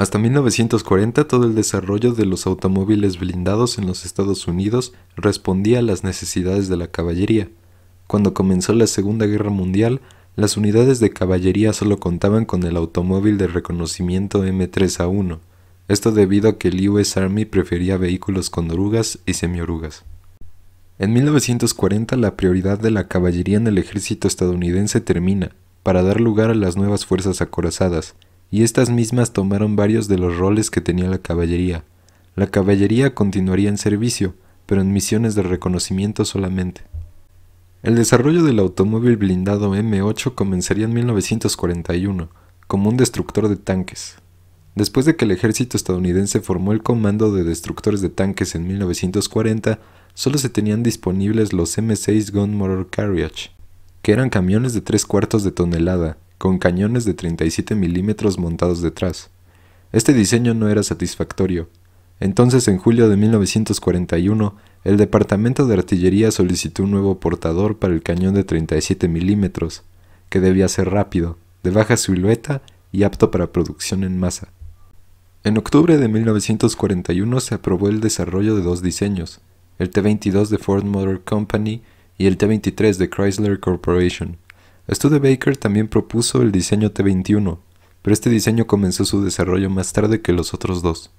Hasta 1940 todo el desarrollo de los automóviles blindados en los Estados Unidos respondía a las necesidades de la caballería. Cuando comenzó la Segunda Guerra Mundial, las unidades de caballería solo contaban con el automóvil de reconocimiento M3A1, esto debido a que el US Army prefería vehículos con orugas y semiorugas. En 1940 la prioridad de la caballería en el ejército estadounidense termina, para dar lugar a las nuevas fuerzas acorazadas, y estas mismas tomaron varios de los roles que tenía la caballería. La caballería continuaría en servicio, pero en misiones de reconocimiento solamente. El desarrollo del automóvil blindado M8 comenzaría en 1941, como un destructor de tanques. Después de que el ejército estadounidense formó el Comando de Destructores de Tanques en 1940, solo se tenían disponibles los M6 Gun Motor Carriage, que eran camiones de tres cuartos de tonelada, con cañones de 37 milímetros montados detrás. Este diseño no era satisfactorio. Entonces, en julio de 1941, el Departamento de Artillería solicitó un nuevo portador para el cañón de 37 milímetros, que debía ser rápido, de baja silueta y apto para producción en masa. En octubre de 1941 se aprobó el desarrollo de dos diseños, el T-22 de Ford Motor Company y el T-23 de Chrysler Corporation. Studebaker también propuso el diseño T-21, pero este diseño comenzó su desarrollo más tarde que los otros dos.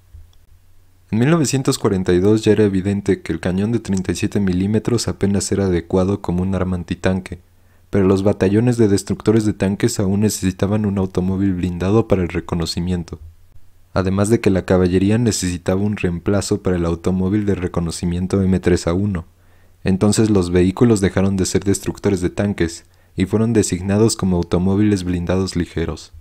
En 1942 ya era evidente que el cañón de 37 milímetros apenas era adecuado como un arma antitanque, pero los batallones de destructores de tanques aún necesitaban un automóvil blindado para el reconocimiento, además de que la caballería necesitaba un reemplazo para el automóvil de reconocimiento M3A1. Entonces los vehículos dejaron de ser destructores de tanques y fueron designados como automóviles blindados ligeros.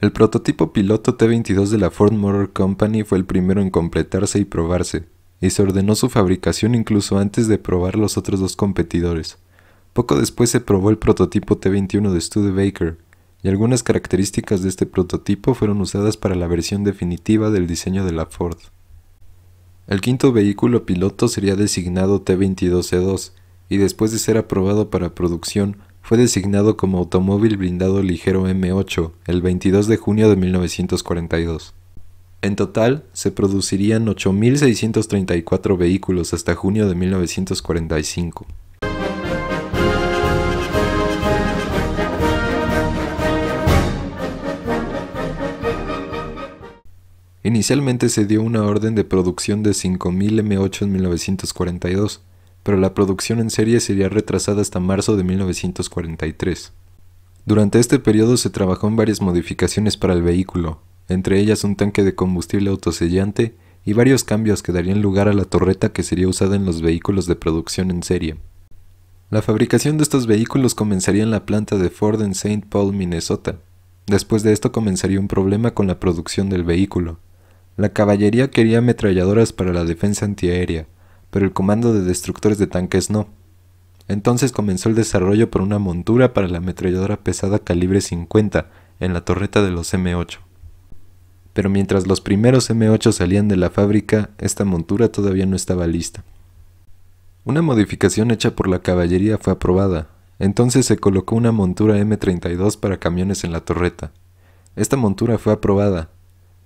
El prototipo piloto T-22 de la Ford Motor Company fue el primero en completarse y probarse, y se ordenó su fabricación incluso antes de probar los otros dos competidores. Poco después se probó el prototipo T-21 de Studebaker, y algunas características de este prototipo fueron usadas para la versión definitiva del diseño de la Ford. El quinto vehículo piloto sería designado T-22C2, e y después de ser aprobado para producción, fue designado como automóvil blindado ligero M8 el 22 de junio de 1942. En total, se producirían 8.634 vehículos hasta junio de 1945. Inicialmente se dio una orden de producción de 5.000 M8 en 1942 pero la producción en serie sería retrasada hasta marzo de 1943. Durante este periodo se trabajó en varias modificaciones para el vehículo, entre ellas un tanque de combustible autosellante y varios cambios que darían lugar a la torreta que sería usada en los vehículos de producción en serie. La fabricación de estos vehículos comenzaría en la planta de Ford en St. Paul, Minnesota. Después de esto comenzaría un problema con la producción del vehículo. La caballería quería ametralladoras para la defensa antiaérea, pero el comando de destructores de tanques no. Entonces comenzó el desarrollo por una montura para la ametralladora pesada calibre 50 en la torreta de los M8. Pero mientras los primeros M8 salían de la fábrica, esta montura todavía no estaba lista. Una modificación hecha por la caballería fue aprobada, entonces se colocó una montura M32 para camiones en la torreta. Esta montura fue aprobada,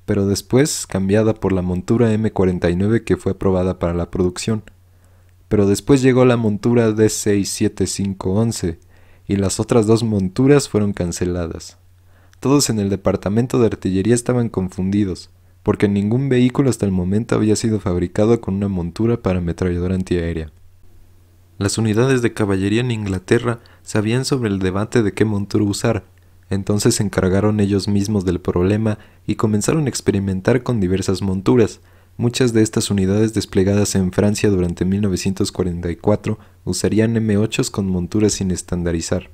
pero después cambiada por la montura M49 que fue aprobada para la producción. Pero después llegó la montura D67511 y las otras dos monturas fueron canceladas. Todos en el departamento de artillería estaban confundidos, porque ningún vehículo hasta el momento había sido fabricado con una montura para ametralladora antiaérea. Las unidades de caballería en Inglaterra sabían sobre el debate de qué montura usar, entonces se encargaron ellos mismos del problema y comenzaron a experimentar con diversas monturas. Muchas de estas unidades desplegadas en Francia durante 1944 usarían M8s con monturas sin estandarizar.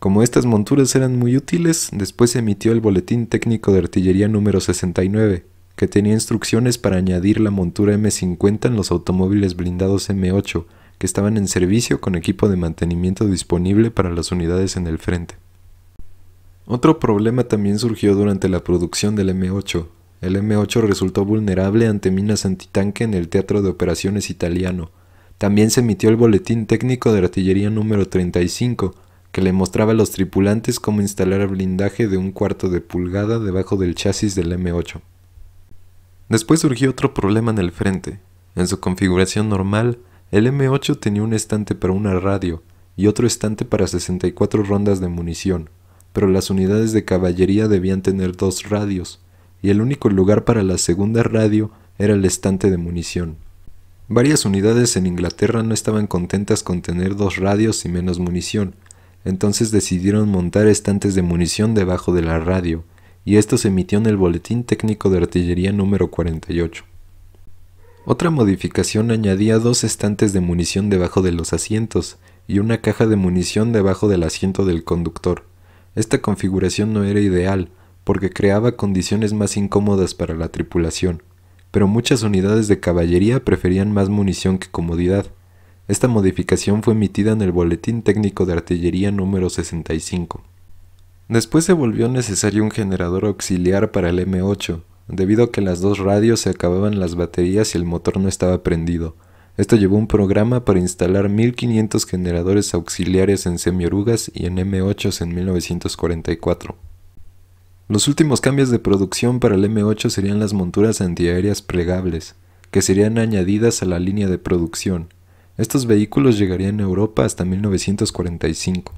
Como estas monturas eran muy útiles, después se emitió el Boletín Técnico de Artillería número 69, que tenía instrucciones para añadir la montura M50 en los automóviles blindados M8, que estaban en servicio con equipo de mantenimiento disponible para las unidades en el frente. Otro problema también surgió durante la producción del M8. El M8 resultó vulnerable ante minas antitanque en el Teatro de Operaciones italiano. También se emitió el boletín técnico de artillería número 35, que le mostraba a los tripulantes cómo instalar blindaje de un cuarto de pulgada debajo del chasis del M8. Después surgió otro problema en el frente. En su configuración normal, el M8 tenía un estante para una radio y otro estante para 64 rondas de munición pero las unidades de caballería debían tener dos radios, y el único lugar para la segunda radio era el estante de munición. Varias unidades en Inglaterra no estaban contentas con tener dos radios y menos munición, entonces decidieron montar estantes de munición debajo de la radio, y esto se emitió en el Boletín Técnico de Artillería número 48. Otra modificación añadía dos estantes de munición debajo de los asientos y una caja de munición debajo del asiento del conductor. Esta configuración no era ideal, porque creaba condiciones más incómodas para la tripulación, pero muchas unidades de caballería preferían más munición que comodidad. Esta modificación fue emitida en el Boletín Técnico de Artillería número 65. Después se volvió necesario un generador auxiliar para el M8, debido a que las dos radios se acababan las baterías y el motor no estaba prendido, esto llevó un programa para instalar 1500 generadores auxiliares en semiorugas y en M8s en 1944. Los últimos cambios de producción para el M8 serían las monturas antiaéreas plegables, que serían añadidas a la línea de producción. Estos vehículos llegarían a Europa hasta 1945.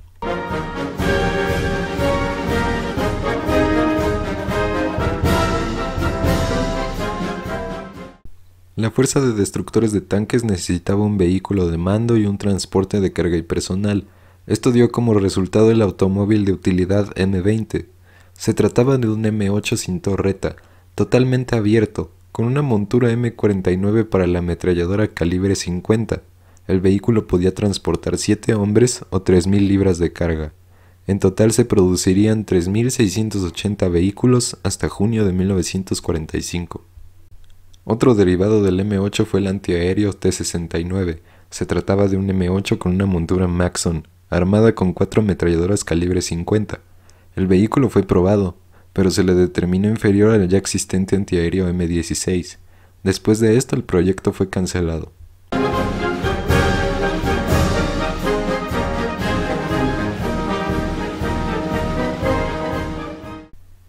La fuerza de destructores de tanques necesitaba un vehículo de mando y un transporte de carga y personal. Esto dio como resultado el automóvil de utilidad M20. Se trataba de un M8 sin torreta, totalmente abierto, con una montura M49 para la ametralladora calibre 50. El vehículo podía transportar 7 hombres o 3.000 libras de carga. En total se producirían 3.680 vehículos hasta junio de 1945. Otro derivado del M8 fue el antiaéreo T-69. Se trataba de un M8 con una montura Maxon, armada con cuatro ametralladoras calibre 50. El vehículo fue probado, pero se le determinó inferior al ya existente antiaéreo M16. Después de esto el proyecto fue cancelado.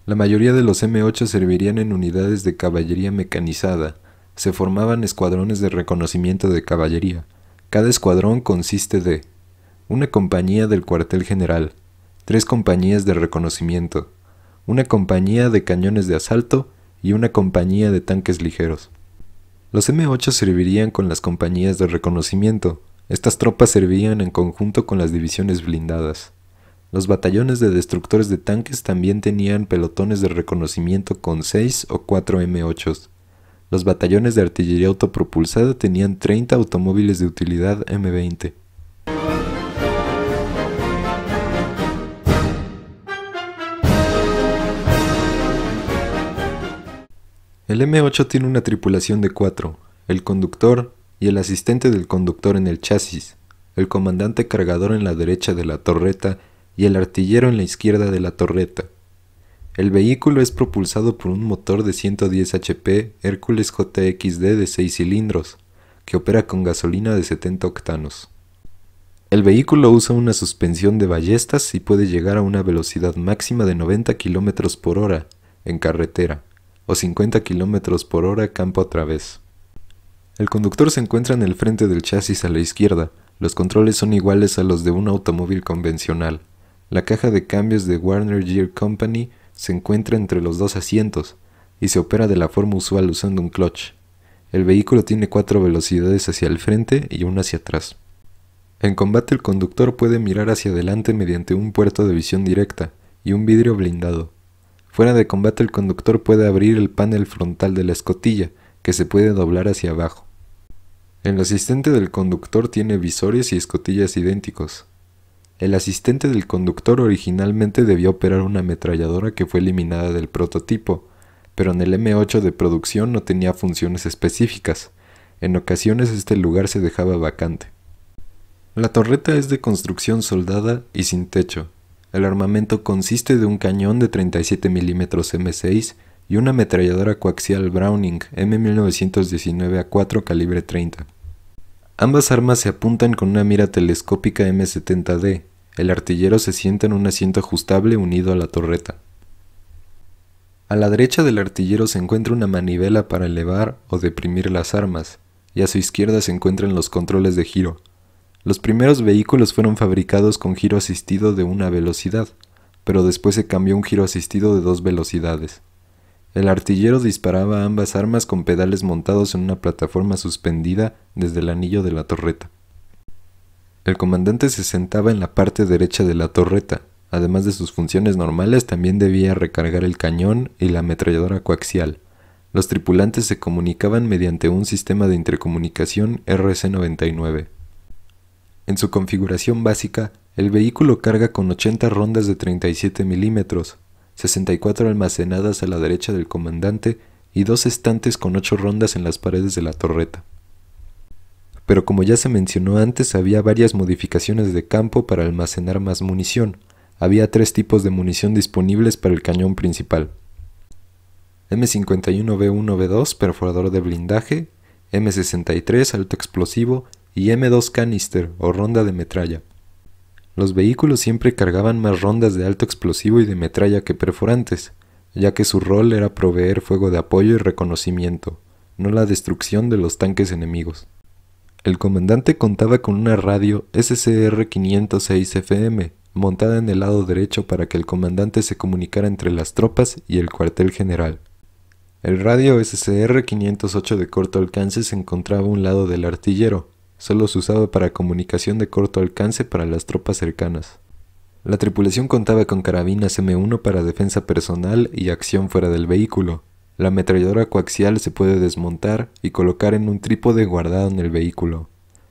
La mayoría de los M8 servirían en unidades de caballería mecanizada. Se formaban escuadrones de reconocimiento de caballería. Cada escuadrón consiste de una compañía del cuartel general, tres compañías de reconocimiento, una compañía de cañones de asalto y una compañía de tanques ligeros. Los M8 servirían con las compañías de reconocimiento. Estas tropas servían en conjunto con las divisiones blindadas. Los batallones de destructores de tanques también tenían pelotones de reconocimiento con 6 o 4 M8s. Los batallones de artillería autopropulsada tenían 30 automóviles de utilidad M20. El M8 tiene una tripulación de 4, el conductor y el asistente del conductor en el chasis, el comandante cargador en la derecha de la torreta y el artillero en la izquierda de la torreta. El vehículo es propulsado por un motor de 110 HP Hércules JXD de 6 cilindros, que opera con gasolina de 70 octanos. El vehículo usa una suspensión de ballestas y puede llegar a una velocidad máxima de 90 km por hora en carretera o 50 km por hora campo a través. El conductor se encuentra en el frente del chasis a la izquierda. Los controles son iguales a los de un automóvil convencional. La caja de cambios de Warner Gear Company se encuentra entre los dos asientos y se opera de la forma usual usando un clutch. El vehículo tiene cuatro velocidades hacia el frente y una hacia atrás. En combate el conductor puede mirar hacia adelante mediante un puerto de visión directa y un vidrio blindado. Fuera de combate el conductor puede abrir el panel frontal de la escotilla, que se puede doblar hacia abajo. El asistente del conductor tiene visores y escotillas idénticos, el asistente del conductor originalmente debió operar una ametralladora que fue eliminada del prototipo, pero en el M8 de producción no tenía funciones específicas. En ocasiones este lugar se dejaba vacante. La torreta es de construcción soldada y sin techo. El armamento consiste de un cañón de 37 mm M6 y una ametralladora coaxial Browning M1919 A4 calibre 30. Ambas armas se apuntan con una mira telescópica M70D. El artillero se sienta en un asiento ajustable unido a la torreta. A la derecha del artillero se encuentra una manivela para elevar o deprimir las armas, y a su izquierda se encuentran los controles de giro. Los primeros vehículos fueron fabricados con giro asistido de una velocidad, pero después se cambió un giro asistido de dos velocidades. El artillero disparaba ambas armas con pedales montados en una plataforma suspendida desde el anillo de la torreta. El comandante se sentaba en la parte derecha de la torreta. Además de sus funciones normales, también debía recargar el cañón y la ametralladora coaxial. Los tripulantes se comunicaban mediante un sistema de intercomunicación RC-99. En su configuración básica, el vehículo carga con 80 rondas de 37 milímetros, 64 almacenadas a la derecha del comandante y dos estantes con ocho rondas en las paredes de la torreta. Pero como ya se mencionó antes, había varias modificaciones de campo para almacenar más munición. Había tres tipos de munición disponibles para el cañón principal. M51B1B2 perforador de blindaje, M63 alto explosivo y M2 canister o ronda de metralla. Los vehículos siempre cargaban más rondas de alto explosivo y de metralla que perforantes, ya que su rol era proveer fuego de apoyo y reconocimiento, no la destrucción de los tanques enemigos. El comandante contaba con una radio SCR-506FM montada en el lado derecho para que el comandante se comunicara entre las tropas y el cuartel general. El radio SCR-508 de corto alcance se encontraba a un lado del artillero, solo se usaba para comunicación de corto alcance para las tropas cercanas. La tripulación contaba con carabinas M1 para defensa personal y acción fuera del vehículo. La ametralladora coaxial se puede desmontar y colocar en un trípode guardado en el vehículo.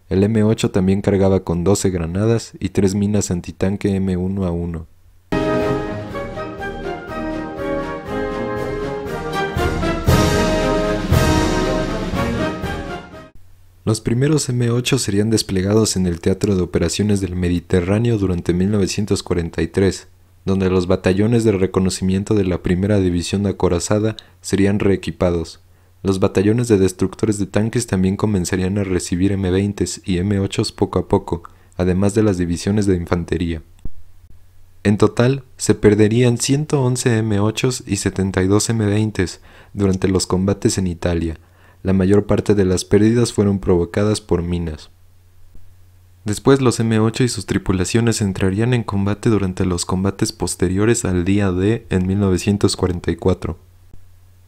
El M8 también cargaba con 12 granadas y 3 minas antitanque M1A1. Los primeros M8 serían desplegados en el Teatro de Operaciones del Mediterráneo durante 1943, donde los batallones de reconocimiento de la Primera División Acorazada serían reequipados. Los batallones de destructores de tanques también comenzarían a recibir M20s y M8s poco a poco, además de las divisiones de infantería. En total, se perderían 111 M8s y 72 M20s durante los combates en Italia, la mayor parte de las pérdidas fueron provocadas por minas. Después los M8 y sus tripulaciones entrarían en combate durante los combates posteriores al día D en 1944.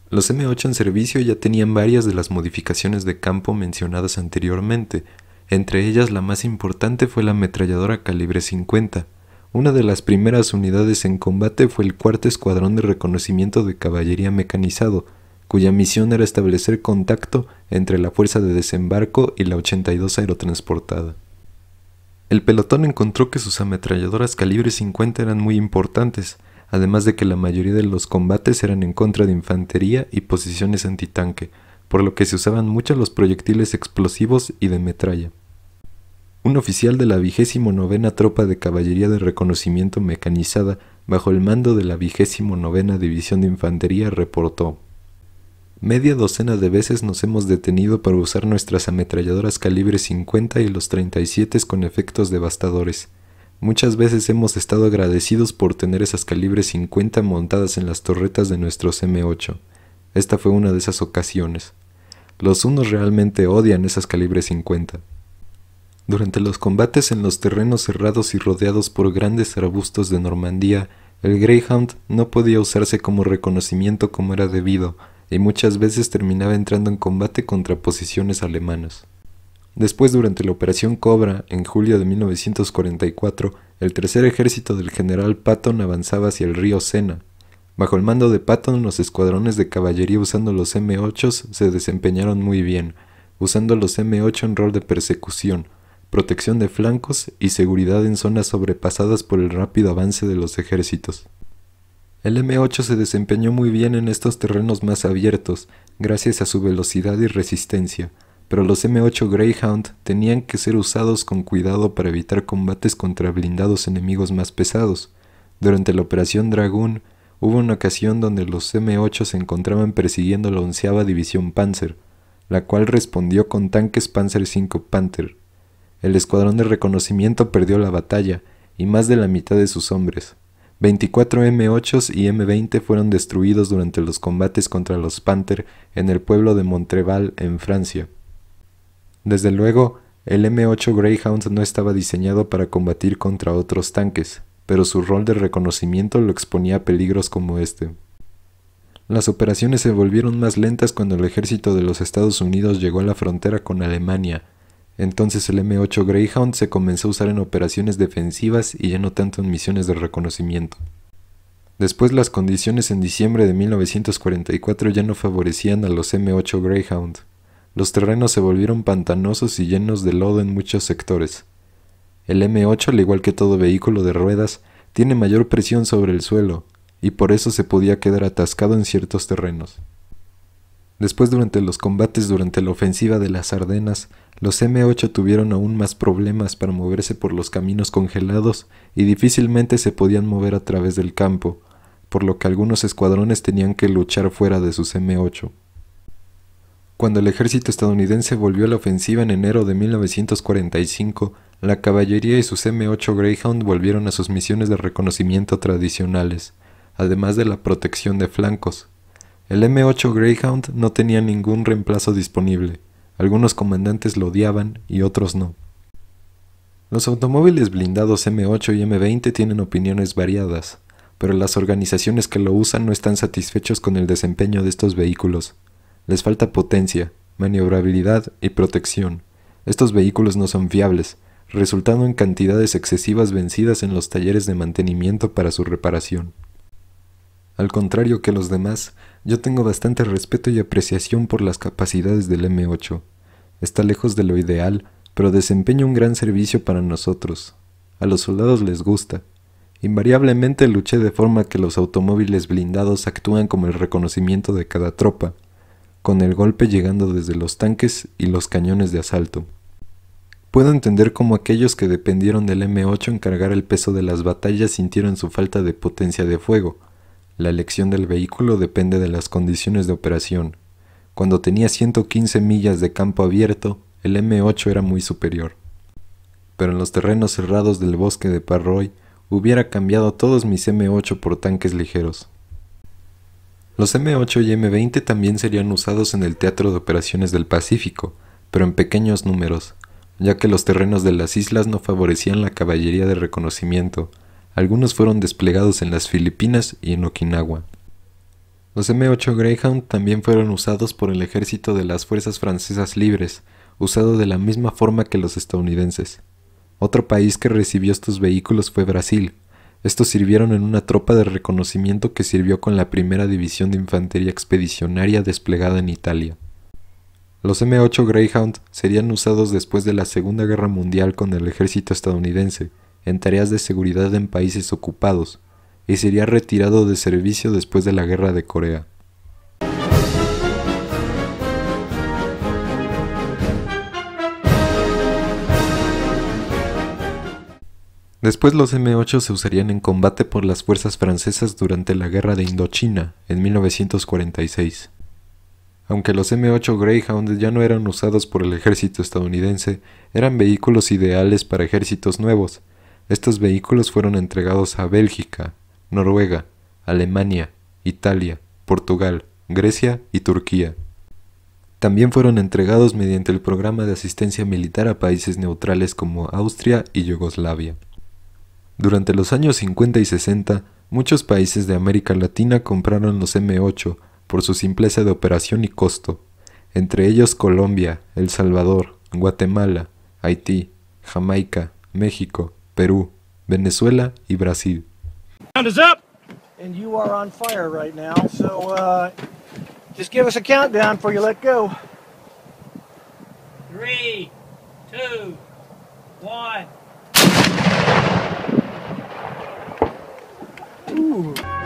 Los M8 en servicio ya tenían varias de las modificaciones de campo mencionadas anteriormente, entre ellas la más importante fue la ametralladora calibre 50. Una de las primeras unidades en combate fue el cuarto escuadrón de reconocimiento de caballería mecanizado, cuya misión era establecer contacto entre la fuerza de desembarco y la 82 aerotransportada. El pelotón encontró que sus ametralladoras calibre 50 eran muy importantes, además de que la mayoría de los combates eran en contra de infantería y posiciones antitanque, por lo que se usaban mucho los proyectiles explosivos y de metralla. Un oficial de la vigésimo novena tropa de caballería de reconocimiento mecanizada bajo el mando de la vigésimo novena división de infantería reportó Media docena de veces nos hemos detenido para usar nuestras ametralladoras calibre 50 y los 37 con efectos devastadores. Muchas veces hemos estado agradecidos por tener esas calibres 50 montadas en las torretas de nuestros M8. Esta fue una de esas ocasiones. Los unos realmente odian esas calibres 50. Durante los combates en los terrenos cerrados y rodeados por grandes arbustos de Normandía, el Greyhound no podía usarse como reconocimiento como era debido, y muchas veces terminaba entrando en combate contra posiciones alemanas. Después, durante la Operación Cobra, en julio de 1944, el tercer ejército del general Patton avanzaba hacia el río Sena. Bajo el mando de Patton, los escuadrones de caballería usando los M8 se desempeñaron muy bien, usando los M8 en rol de persecución, protección de flancos y seguridad en zonas sobrepasadas por el rápido avance de los ejércitos. El M8 se desempeñó muy bien en estos terrenos más abiertos, gracias a su velocidad y resistencia, pero los M8 Greyhound tenían que ser usados con cuidado para evitar combates contra blindados enemigos más pesados. Durante la Operación Dragoon, hubo una ocasión donde los M8 se encontraban persiguiendo la onceava División Panzer, la cual respondió con tanques Panzer V Panther. El escuadrón de reconocimiento perdió la batalla y más de la mitad de sus hombres. 24 M8s y M20 fueron destruidos durante los combates contra los Panther en el pueblo de Montreval, en Francia. Desde luego, el M8 Greyhound no estaba diseñado para combatir contra otros tanques, pero su rol de reconocimiento lo exponía a peligros como este. Las operaciones se volvieron más lentas cuando el ejército de los Estados Unidos llegó a la frontera con Alemania, entonces el M8 Greyhound se comenzó a usar en operaciones defensivas y ya no tanto en misiones de reconocimiento. Después las condiciones en diciembre de 1944 ya no favorecían a los M8 Greyhound. Los terrenos se volvieron pantanosos y llenos de lodo en muchos sectores. El M8, al igual que todo vehículo de ruedas, tiene mayor presión sobre el suelo, y por eso se podía quedar atascado en ciertos terrenos. Después durante los combates durante la ofensiva de las Ardenas, los M8 tuvieron aún más problemas para moverse por los caminos congelados y difícilmente se podían mover a través del campo, por lo que algunos escuadrones tenían que luchar fuera de sus M8. Cuando el ejército estadounidense volvió a la ofensiva en enero de 1945, la caballería y sus M8 Greyhound volvieron a sus misiones de reconocimiento tradicionales, además de la protección de flancos, el M8 Greyhound no tenía ningún reemplazo disponible. Algunos comandantes lo odiaban y otros no. Los automóviles blindados M8 y M20 tienen opiniones variadas, pero las organizaciones que lo usan no están satisfechos con el desempeño de estos vehículos. Les falta potencia, maniobrabilidad y protección. Estos vehículos no son fiables, resultando en cantidades excesivas vencidas en los talleres de mantenimiento para su reparación. Al contrario que los demás, yo tengo bastante respeto y apreciación por las capacidades del M8. Está lejos de lo ideal, pero desempeña un gran servicio para nosotros. A los soldados les gusta. Invariablemente luché de forma que los automóviles blindados actúan como el reconocimiento de cada tropa, con el golpe llegando desde los tanques y los cañones de asalto. Puedo entender cómo aquellos que dependieron del M8 en cargar el peso de las batallas sintieron su falta de potencia de fuego, la elección del vehículo depende de las condiciones de operación. Cuando tenía 115 millas de campo abierto, el M8 era muy superior. Pero en los terrenos cerrados del bosque de Parroy, hubiera cambiado todos mis M8 por tanques ligeros. Los M8 y M20 también serían usados en el Teatro de Operaciones del Pacífico, pero en pequeños números, ya que los terrenos de las islas no favorecían la caballería de reconocimiento, algunos fueron desplegados en las Filipinas y en Okinawa. Los M8 Greyhound también fueron usados por el ejército de las fuerzas francesas libres, usado de la misma forma que los estadounidenses. Otro país que recibió estos vehículos fue Brasil. Estos sirvieron en una tropa de reconocimiento que sirvió con la primera división de infantería expedicionaria desplegada en Italia. Los M8 Greyhound serían usados después de la Segunda Guerra Mundial con el ejército estadounidense, en tareas de seguridad en países ocupados y sería retirado de servicio después de la Guerra de Corea. Después los M8 se usarían en combate por las fuerzas francesas durante la Guerra de Indochina en 1946. Aunque los M8 Greyhound ya no eran usados por el ejército estadounidense, eran vehículos ideales para ejércitos nuevos, estos vehículos fueron entregados a Bélgica, Noruega, Alemania, Italia, Portugal, Grecia y Turquía. También fueron entregados mediante el programa de asistencia militar a países neutrales como Austria y Yugoslavia. Durante los años 50 y 60, muchos países de América Latina compraron los M8 por su simpleza de operación y costo, entre ellos Colombia, El Salvador, Guatemala, Haití, Jamaica, México, Perú, Venezuela y Brasil. And you are on fire right now, so uh, just give us a countdown for you let go. Three, two, one. Ooh.